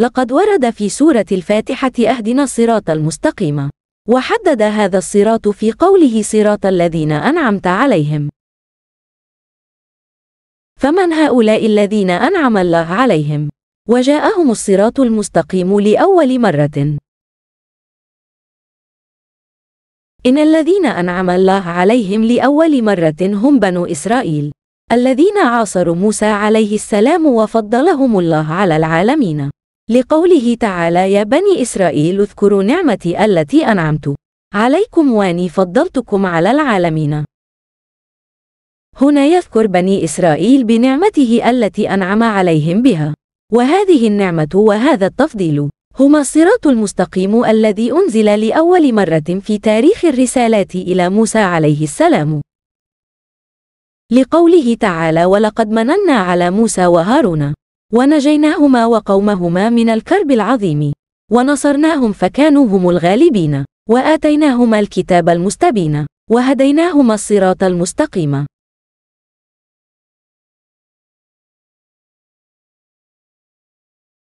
لقد ورد في سورة الفاتحة أهدنا الصراط المستقيم وحدد هذا الصراط في قوله صراط الذين أنعمت عليهم فمن هؤلاء الذين أنعم الله عليهم وجاءهم الصراط المستقيم لأول مرة إن الذين أنعم الله عليهم لأول مرة هم بنو إسرائيل الذين عاصروا موسى عليه السلام وفضلهم الله على العالمين لقوله تعالى يا بني إسرائيل اذكروا نعمتي التي أنعمت عليكم واني فضلتكم على العالمين هنا يذكر بني إسرائيل بنعمته التي أنعم عليهم بها وهذه النعمة وهذا التفضيل هما الصراط المستقيم الذي أنزل لأول مرة في تاريخ الرسالات إلى موسى عليه السلام لقوله تعالى ولقد مننا على موسى وهارون ونجيناهما وقومهما من الكرب العظيم ونصرناهم فكانوا هم الغالبين وآتيناهما الكتاب المستبين وهديناهما الصراط المستقيم